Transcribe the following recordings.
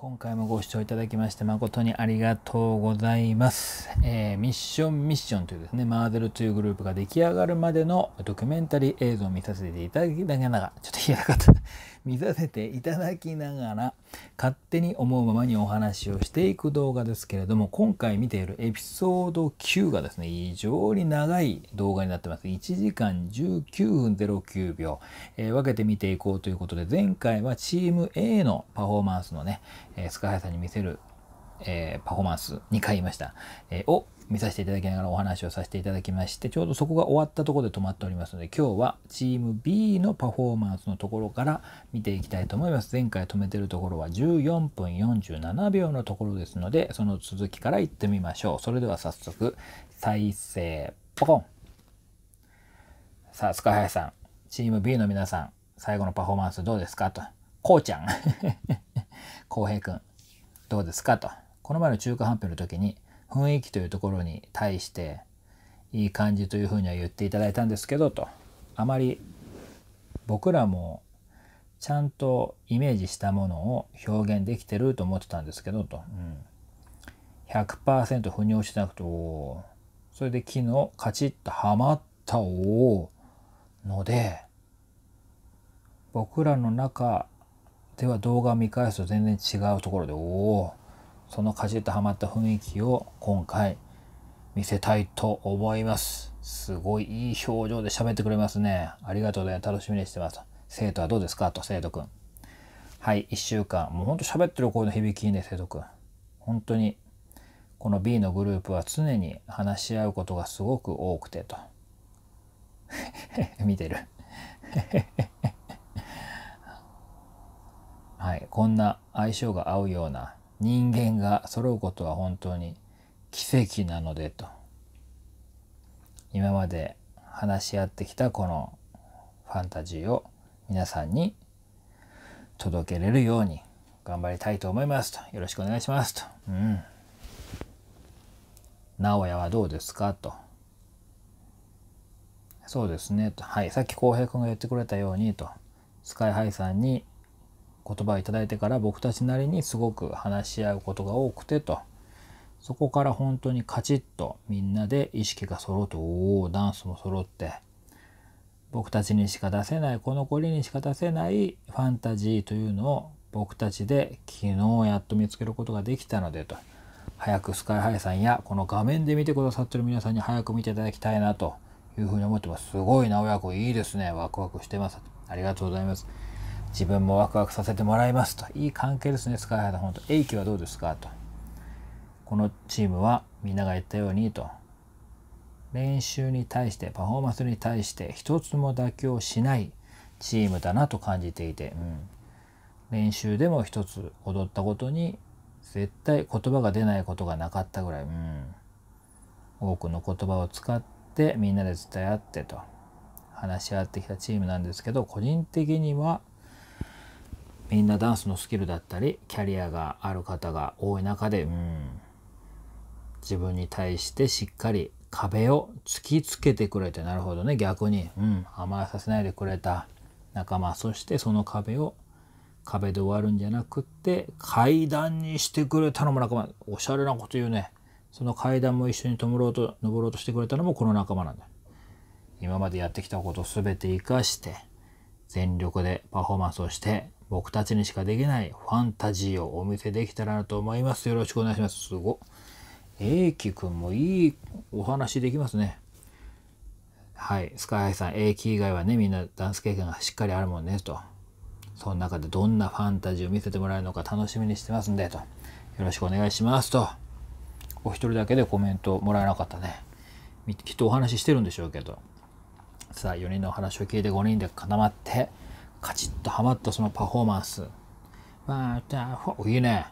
今回もご視聴いただきまして誠にありがとうございます。えー、ミッションミッションというですね、マーゼルというグループが出来上がるまでのドキュメンタリー映像を見させていただきながら、ちょっと言えなかった。見させていただきながら、勝手に思うままにお話をしていく動画ですけれども、今回見ているエピソード9がですね、非常に長い動画になってます。1時間19分09秒、えー、分けて見ていこうということで、前回はチーム A のパフォーマンスのね、えー、原さんに見せる、えー、パフォーマンス2回言いました、えー、を見させていただきながらお話をさせていただきましてちょうどそこが終わったところで止まっておりますので今日はチーム B のパフォーマンスのところから見ていきたいと思います前回止めてるところは14分47秒のところですのでその続きからいってみましょうそれでは早速再生ポコンさあスカハイさんチーム B の皆さん最後のパフォーマンスどうですかとこうちゃん。浩 平くん、どうですかと。この前の中間発表の時に、雰囲気というところに対して、いい感じというふうには言っていただいたんですけど、と。あまり僕らもちゃんとイメージしたものを表現できてると思ってたんですけど、と。うん100%腑に落ちなくと、それで昨日カチッとはまったおので、僕らの中では動画を見返すと全然違うところで、おお、そのかじっとはまった雰囲気を今回見せたいと思います。すごいいい表情で喋ってくれますね。ありがとうございます楽しみにしてます。生徒はどうですかと、生徒くん。はい、1週間。もうほんと喋ってる声の響きいいね、生徒くん。本当に、この B のグループは常に話し合うことがすごく多くてと。見てる。はい、こんな相性が合うような人間が揃うことは本当に奇跡なのでと今まで話し合ってきたこのファンタジーを皆さんに届けれるように頑張りたいと思いますとよろしくお願いしますとうん直哉はどうですかとそうですねとはいさっき浩平君が言ってくれたようにとスカイハイさんに言葉をいただいてから僕たちなりにすごく話し合うことが多くてとそこから本当にカチッとみんなで意識が揃うとおおダンスも揃って僕たちにしか出せないこの子にしか出せないファンタジーというのを僕たちで昨日やっと見つけることができたのでと早くスカイハイさんやこの画面で見てくださってる皆さんに早く見ていただきたいなというふうに思ってますすごいな親子いいですねワクワクしてますありがとうございます。自分もワクワクさせてもらいますと。いい関係ですね、スカイハイの本当。英気はどうですかと。このチームはみんなが言ったようにと。練習に対してパフォーマンスに対して一つも妥協しないチームだなと感じていて、うん、練習でも一つ踊ったことに絶対言葉が出ないことがなかったぐらい、うん、多くの言葉を使ってみんなで伝え合ってと話し合ってきたチームなんですけど個人的にはみんなダンスのスキルだったりキャリアがある方が多い中で、うん、自分に対してしっかり壁を突きつけてくれてなるほどね逆に、うん、甘えさせないでくれた仲間そしてその壁を壁で終わるんじゃなくって階段にしてくれたのも仲間おしゃれなこと言うねその階段も一緒に登ろうと登ろうとしてくれたのもこの仲間なんだ今までやってきたことを全て生かして全力でパフォーマンスをして僕たちにしかできないファンタジーをお見せできたらなと思います。よろしくお願いします。すご。英樹くんもいいお話できますね。はい。スカイハイさん、英樹以外はね、みんなダンス経験がしっかりあるもんね、と。その中でどんなファンタジーを見せてもらえるのか楽しみにしてますんで、と。よろしくお願いします、と。お一人だけでコメントもらえなかったね。きっとお話ししてるんでしょうけど。さあ4人の話を聞いて5人で固まってカチッとはまったそのパフォーマンスまたいいね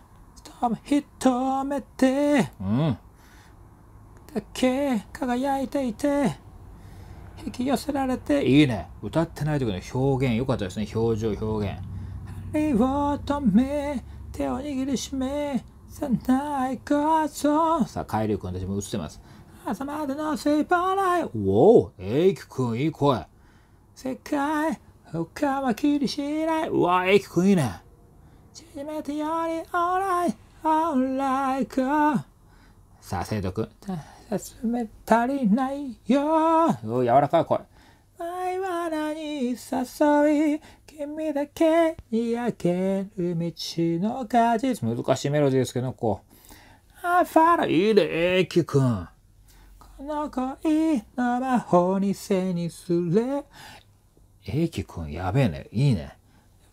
止めてうんだけ輝いていて引き寄せられていいね歌ってない時の表現よかったですね表情表現針を止め手を握りしめさないこそさあ海流君たちも映ってます朝までのスーパーライおお、エイキ君いい声。世界、他は気にしない。うわ、エイキ君いいね。縮めてよりオーライ、オーライか。さあ、生徒君。進め足りないよ。柔らかい声。前は何誘い君だけに開ける道の果実難しいメロディーですけどこうあファラいいねエイキ君。の恋の魔法にせにすれ。えいきくん、やべえね。いいね。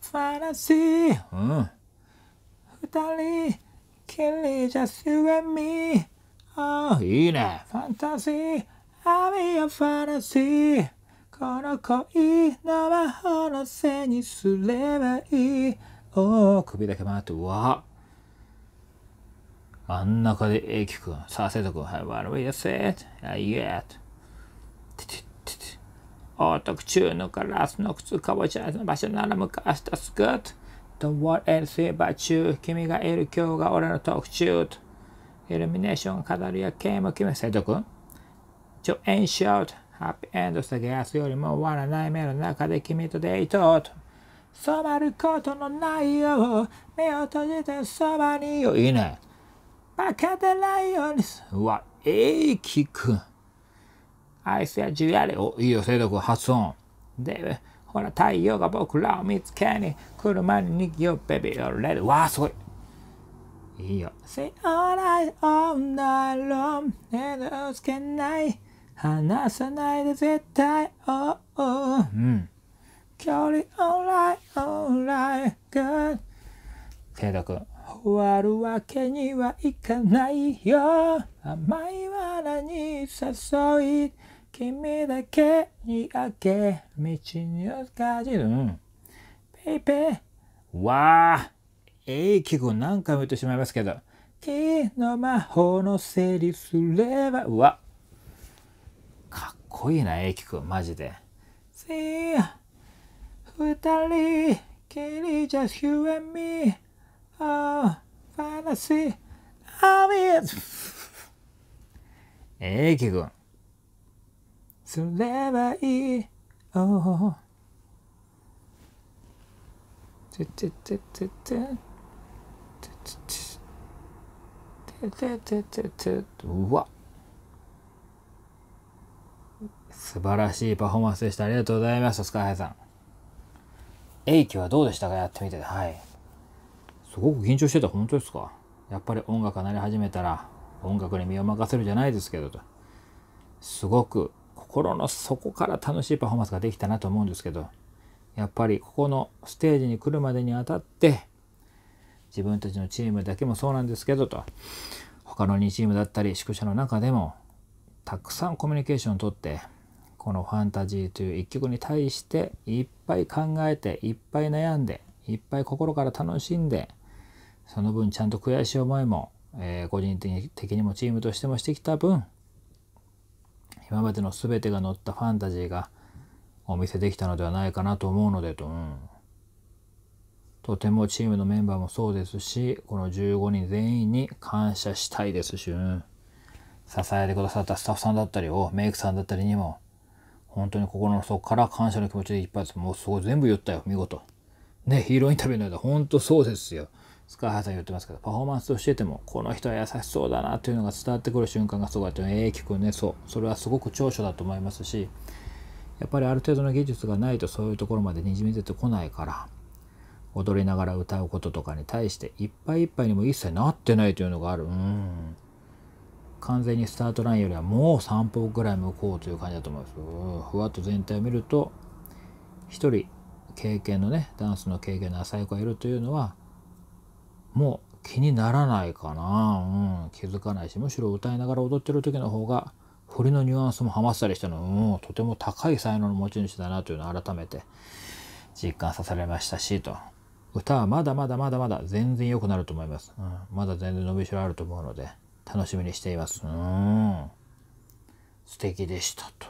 ファラシー。うん。二人、きりじゃすえみ。ああ、いいね。ファンタシー。アミアファラシー。この恋の魔法のせにすればいい。おお、首だけ回って、わっ。真ん中で英樹くん、さあ、生徒くん、はい、悪い a t あ、i l l you s a オートクチューのカラスの靴かぼちゃの場所なら昔とすクー Don't what else about you? 君がいる今日が俺の特注。イルミネーション飾やや景も君、生徒くん。助演しようと。ハッピーエンドやすよりも終わらない目の中で君とデートと。染まることのないよ。目を閉じてそばによ。いいね。バカだライオンです。うわ、えいきくん。アイスやジュアリお、いいよ、生徒君、発音。で、ほら、太陽が僕らを見つけに車に逃げよう、ベビー、レッド。わあ、すごい。いいよ。Say all I own t h e room, 手をつけない。離さないで絶対、お h うん。距離、all right, all right, good. 生徒君。終わるわけにはいかないよ甘い罠に誘い君だけに開け道にかじるペイペイわあええ記号何回も言ってしまいますけど木の魔法のせいすればうわかっこいいなええ記号マジで See 二人きり just you and me ああ、悲しい。雨ええ、きくん。すればいい。おお。ててててて。うわ。素晴らしいパフォーマンスでした。ありがとうございました、スカイハイさん。エイキはどうでしたかやってみて。はい。すごく緊張してた本当ですかやっぱり音楽が鳴り始めたら音楽に身を任せるじゃないですけどとすごく心の底から楽しいパフォーマンスができたなと思うんですけどやっぱりここのステージに来るまでにあたって自分たちのチームだけもそうなんですけどと他の2チームだったり宿舎の中でもたくさんコミュニケーションをとってこの「ファンタジー」という一曲に対していっぱい考えていっぱい悩んでいっぱい心から楽しんでその分ちゃんと悔しい思いも、えー、個人的にもチームとしてもしてきた分今までの全てが乗ったファンタジーがお見せできたのではないかなと思うのでと、うん、とてもチームのメンバーもそうですしこの15人全員に感謝したいですし、うん、支えてくださったスタッフさんだったりをメイクさんだったりにも本当に心の底から感謝の気持ちでいっぱいですもうすごい全部言ったよ見事ねヒーローインタビューのようだ。本当そうですよスカさん言ってますけど、パフォーマンスをしてても、この人は優しそうだなというのが伝わってくる瞬間がすごいって、ええ聞くね、そう。それはすごく長所だと思いますし、やっぱりある程度の技術がないとそういうところまでにじみ出てこないから、踊りながら歌うこととかに対して、いっぱいいっぱいにも一切なってないというのがある。うん。完全にスタートラインよりはもう3歩ぐらい向こうという感じだと思います。うん、ふわっと全体を見ると、1人経験のね、ダンスの経験の浅い子がいるというのは、も気にならないかな、うん、気づかないしむしろ歌いながら踊ってる時の方が振りのニュアンスもハマったりしたのうん、とても高い才能の持ち主だなというのを改めて実感させられましたしと歌はまだまだまだまだ全然良くなると思います、うん、まだ全然伸びしろあると思うので楽しみにしていますうん素敵でしたと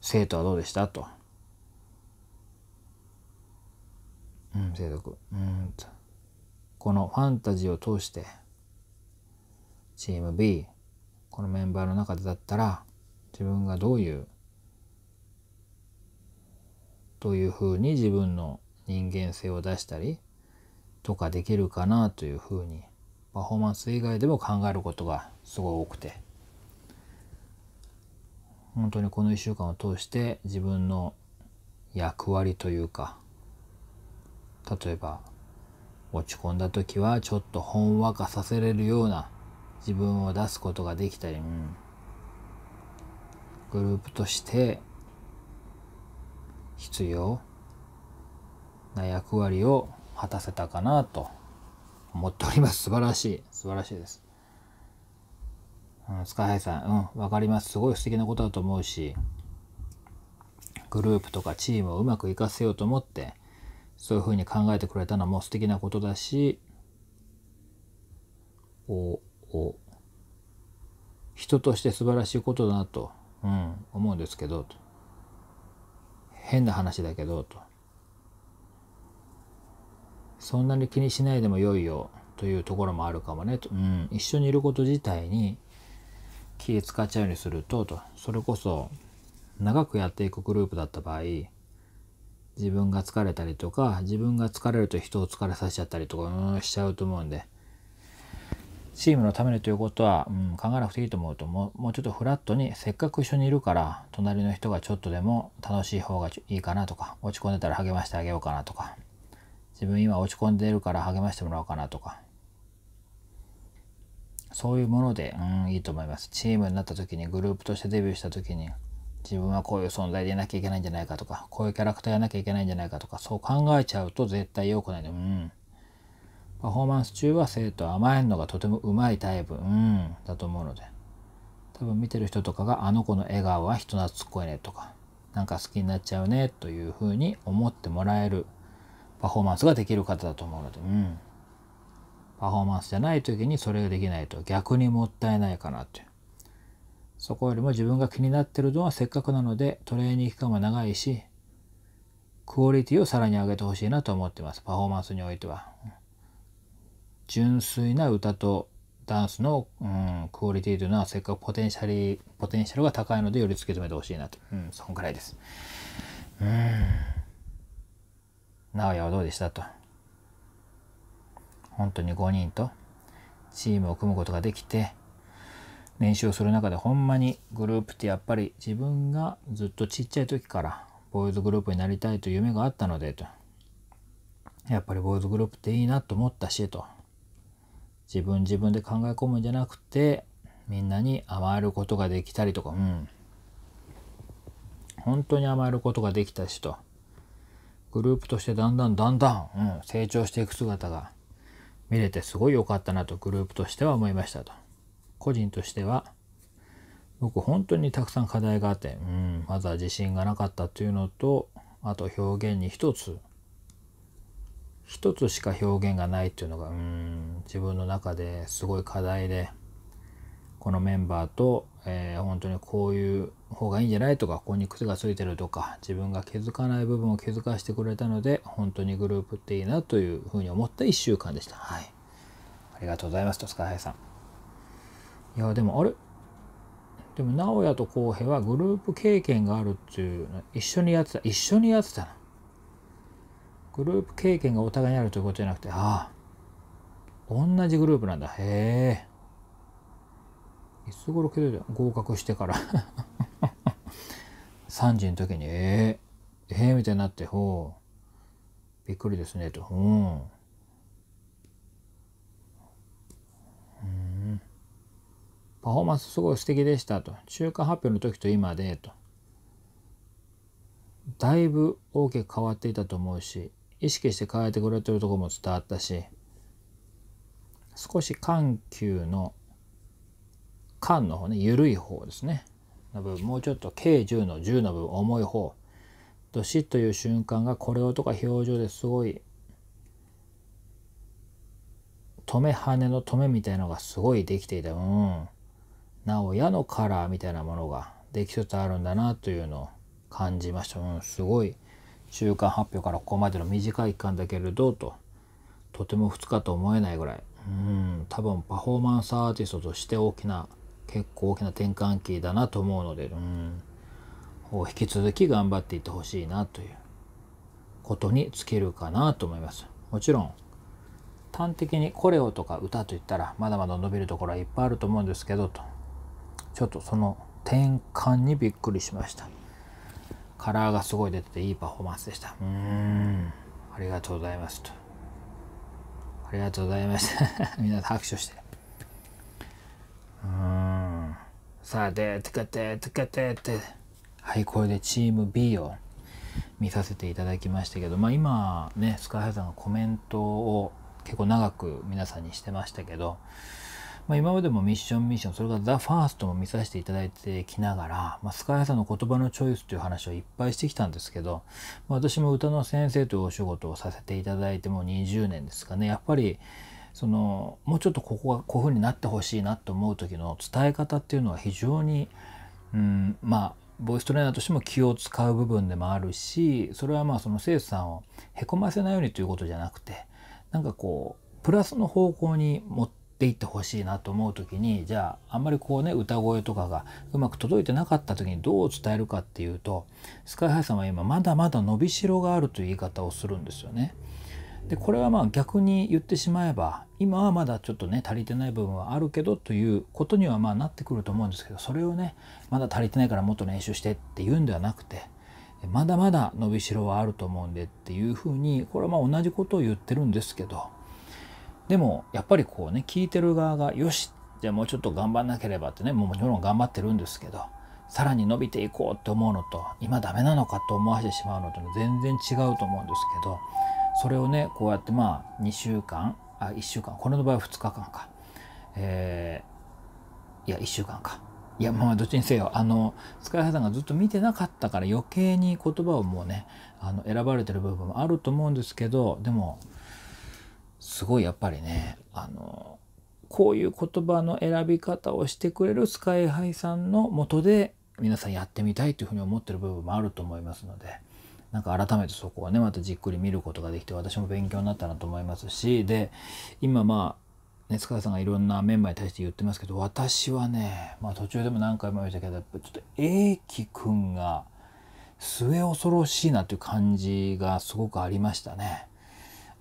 生徒はどうでしたとうん生徒くんうんとこのファンタジーを通してチーム B このメンバーの中でだったら自分がどういうどういうふうに自分の人間性を出したりとかできるかなというふうにパフォーマンス以外でも考えることがすごい多くて本当にこの1週間を通して自分の役割というか例えば落ち込んだ時はちょっとほんわかさせれるような自分を出すことができたり、うん、グループとして必要な役割を果たせたかなと思っております。素晴らしい。素晴らしいです。うん、スカハイさん、うん、わかります。すごい素敵なことだと思うし、グループとかチームをうまく活かせようと思って、そういうふうに考えてくれたのも素敵なことだしおお人として素晴らしいことだなと、うん、思うんですけど変な話だけどとそんなに気にしないでもよいよというところもあるかもねと、うん、一緒にいること自体に気使っちゃうようにするととそれこそ長くやっていくグループだった場合自分が疲れたりとか自分が疲れると人を疲れさせちゃったりとかしちゃうと思うんでチームのためにということは、うん、考えなくていいと思うともうもうちょっとフラットにせっかく一緒にいるから隣の人がちょっとでも楽しい方がいいかなとか落ち込んでたら励ましてあげようかなとか自分今落ち込んでるから励ましてもらおうかなとかそういうもので、うん、いいと思います。チームになった時に、グループとしてデビューした時に、自分はこういう存在でいなきゃいけないんじゃないかとか、こういうキャラクターやなきゃいけないんじゃないかとか、そう考えちゃうと絶対良くないでうん。パフォーマンス中は生徒は甘えるのがとてもうまいタイプ、うん、だと思うので。多分見てる人とかが、あの子の笑顔は人懐っこいねとか、なんか好きになっちゃうねというふうに思ってもらえるパフォーマンスができる方だと思うので、うん。パフォーマンスじゃない時にそれができないと逆にもったいないかなっていう。そこよりも自分が気になってるのはせっかくなのでトレーニング期間も長いしクオリティをさらに上げてほしいなと思ってますパフォーマンスにおいては純粋な歌とダンスの、うん、クオリティというのはせっかくポテンシャルポテンシャルが高いのでより突き止めてほしいなと、うん、そんくらいですうん直哉はどうでしたと本当に5人とチームを組むことができて練習をする中でほんまにグループってやっぱり自分がずっとちっちゃい時からボーイズグループになりたいという夢があったのでとやっぱりボーイズグループっていいなと思ったしと自分自分で考え込むんじゃなくてみんなに甘えることができたりとかうん本当に甘えることができたしとグループとしてだんだんだんだん、うん、成長していく姿が見れてすごい良かったなとグループとしては思いましたと。個人としては僕本当にたくさん課題があって、うん、まずは自信がなかったというのとあと表現に一つ一つしか表現がないっていうのがうん自分の中ですごい課題でこのメンバーと、えー、本当にこういう方がいいんじゃないとかここに癖がついてるとか自分が気づかない部分を気づかせてくれたので本当にグループっていいなというふうに思った1週間でした。はい、ありがとうございますと塚原さん。いやでもあれでも直哉と浩平はグループ経験があるっていう一緒にやってた一緒にやってたなグループ経験がお互いにあるということじゃなくてああ同じグループなんだへえいつ頃気どい合格してから3 時の時にえー、えー、みたいになってほうびっくりですねとうんパフォーマンスすごい素敵でしたと。中間発表の時と今でと。だいぶ大きく変わっていたと思うし、意識して変えてくれてるとこも伝わったし、少し緩急の緩の方ね、緩い方ですね。の分、もうちょっと軽10の10の部分、重い方。どしっという瞬間がこれをとか表情ですごい止めねの止めみたいのがすごいできていた。うん。なおのカラーみたいなものができつつあるんだなというのを感じました。うん、すごい中間発表からここまでの短い期間だけれどととても2日と思えないぐらいうん多分パフォーマンスアーティストとして大きな結構大きな転換期だなと思うのでうん引き続き頑張っていってほしいなということにつけるかなと思います。もちろん端的にコレオとか歌といったらまだまだ伸びるところはいっぱいあると思うんですけどとちょっとその転換にびっくりしましたカラーがすごい出てていいパフォーマンスでしたうんありがとうございますとありがとうございました みんな拍手してうんさあでつけてつけてってはいこれでチーム B を見させていただきましたけどまあ今ねスカイハイさんがコメントを結構長く皆さんにしてましたけどまあ、今までもミッションミッション、それからザ・ファーストも見させていただいてきながら、まあ、スカイさんの言葉のチョイスという話をいっぱいしてきたんですけど、まあ、私も歌の先生というお仕事をさせていただいてもう20年ですかね、やっぱり、そのもうちょっとここがこういうふうになってほしいなと思う時の伝え方っていうのは非常に、うん、まあボイストレーナーとしても気を使う部分でもあるしそれはまあその生徒さんをへこませないようにということじゃなくてなんかこうプラスの方向に持ってっていってほしいなと思う時にじゃああんまりこうね歌声とかがうまく届いてなかった時にどう伝えるかっていうとスカイハイさんは今まだまだ伸びしろがあるという言い方をするんですよね。でこれはまあ逆に言ってしまえば今はまだちょっとね足りてない部分はあるけどということにはまあなってくると思うんですけどそれをねまだ足りてないからもっと練習してって言うんではなくてまだまだ伸びしろはあると思うんでっていうふうにこれはまあ同じことを言ってるんですけどでもやっぱりこうね聞いてる側がよしじゃあもうちょっと頑張んなければってねもうもちろん頑張ってるんですけどさらに伸びていこうって思うのと今ダメなのかと思わせてしまうのと全然違うと思うんですけどそれをねこうやってまあ2週間あ1週間これの場合は2日間かえー、いや1週間かいやまあどっちにせよあのスカイハイさんがずっと見てなかったから余計に言葉をもうねあの選ばれてる部分もあると思うんですけどでもすごいやっぱりねあのこういう言葉の選び方をしてくれるスカイハイさんのもとで皆さんやってみたいというふうに思ってる部分もあると思いますのでなんか改めてそこはねまたじっくり見ることができて私も勉強になったなと思いますしで今まあね、塚田さんがいろんなメンバーに対して言ってますけど私はね、まあ、途中でも何回も言いましたけどやっぱちょっと英樹くんが末恐ろしいなという感じがすごくありましたね。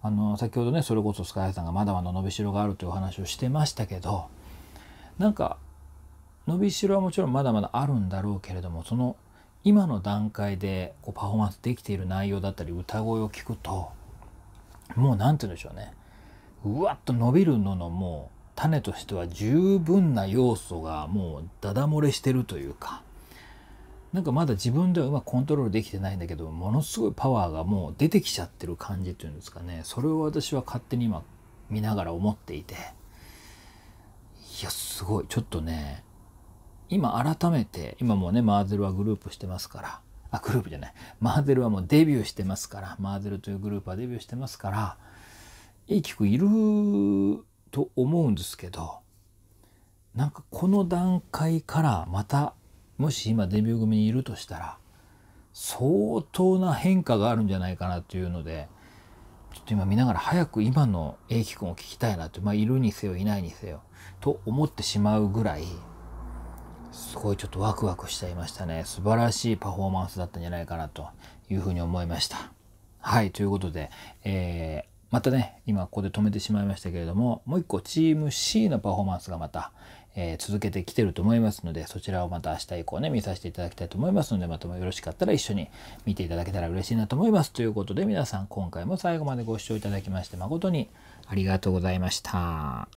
あの先ほどねそれこそスカイさんがまだまだ伸びしろがあるというお話をしてましたけどなんか伸びしろはもちろんまだまだあるんだろうけれどもその今の段階でこうパフォーマンスできている内容だったり歌声を聞くともう何て言うんでしょうねうわっと伸びるののもう種としては十分な要素がもうダダ漏れしてるというかなんかまだ自分ではうまくコントロールできてないんだけどものすごいパワーがもう出てきちゃってる感じっていうんですかねそれを私は勝手に今見ながら思っていていやすごいちょっとね今改めて今もうねマーゼルはグループしてますからあグループじゃないマーゼルはもうデビューしてますからマーゼルというグループはデビューしてますからいい曲いると思うんですけどなんかこの段階からまたもし今デビュー組にいるとしたら相当な変化があるんじゃないかなというのでちょっと今見ながら早く今の英輝くんを聞きたいなって、まあ、いるにせよいないにせよと思ってしまうぐらいすごいちょっとワクワクしちゃいましたね素晴らしいパフォーマンスだったんじゃないかなというふうに思いました。はいということで、えーまたね、今ここで止めてしまいましたけれども、もう一個チーム C のパフォーマンスがまた、えー、続けてきてると思いますので、そちらをまた明日以降ね、見させていただきたいと思いますので、またもよろしかったら一緒に見ていただけたら嬉しいなと思います。ということで、皆さん今回も最後までご視聴いただきまして誠にありがとうございました。